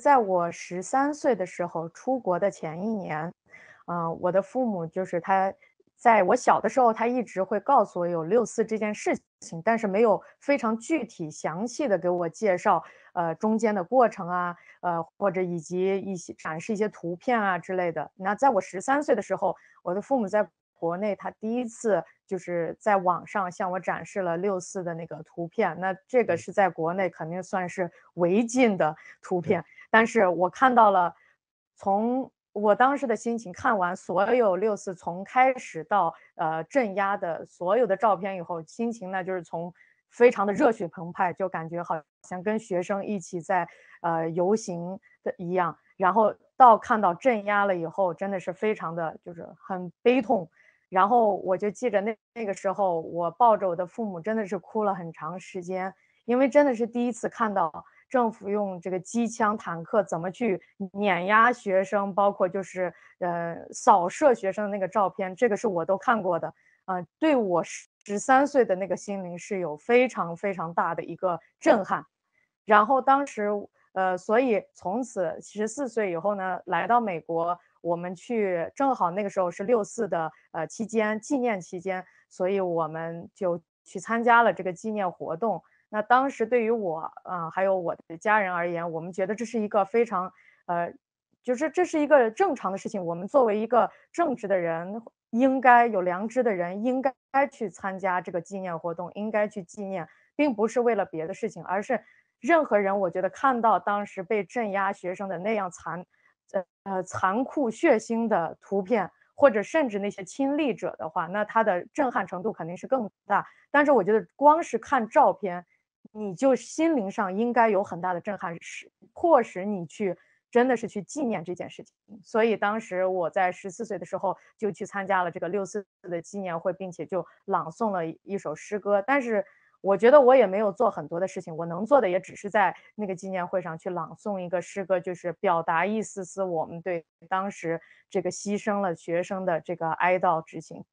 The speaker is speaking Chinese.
在我十三岁的时候，出国的前一年，嗯，我的父母就是他，在我小的时候，他一直会告诉我有六四这件事情，但是没有非常具体详细的给我介绍，呃，中间的过程啊，呃，或者以及一些展示一些图片啊之类的。那在我十三岁的时候，我的父母在。国内他第一次就是在网上向我展示了六四的那个图片，那这个是在国内肯定算是违禁的图片。但是我看到了，从我当时的心情看完所有六四从开始到呃镇压的所有的照片以后，心情呢就是从非常的热血澎湃，就感觉好像跟学生一起在呃游行的一样，然后到看到镇压了以后，真的是非常的就是很悲痛。然后我就记着那那个时候，我抱着我的父母，真的是哭了很长时间，因为真的是第一次看到政府用这个机枪、坦克怎么去碾压学生，包括就是呃扫射学生的那个照片，这个是我都看过的，啊，对我十三岁的那个心灵是有非常非常大的一个震撼。然后当时呃，所以从此十四岁以后呢，来到美国。我们去正好那个时候是六四的呃期间纪念期间，所以我们就去参加了这个纪念活动。那当时对于我啊还有我的家人而言，我们觉得这是一个非常呃，就是这是一个正常的事情。我们作为一个正直的人，应该有良知的人，应该去参加这个纪念活动，应该去纪念，并不是为了别的事情，而是任何人我觉得看到当时被镇压学生的那样惨。呃，残酷血腥的图片，或者甚至那些亲历者的话，那它的震撼程度肯定是更大。但是我觉得，光是看照片，你就心灵上应该有很大的震撼，是迫使你去真的是去纪念这件事情。所以当时我在十四岁的时候就去参加了这个六四的纪念会，并且就朗诵了一首诗歌。但是。我觉得我也没有做很多的事情，我能做的也只是在那个纪念会上去朗诵一个诗歌，就是表达一丝丝我们对当时这个牺牲了学生的这个哀悼之情。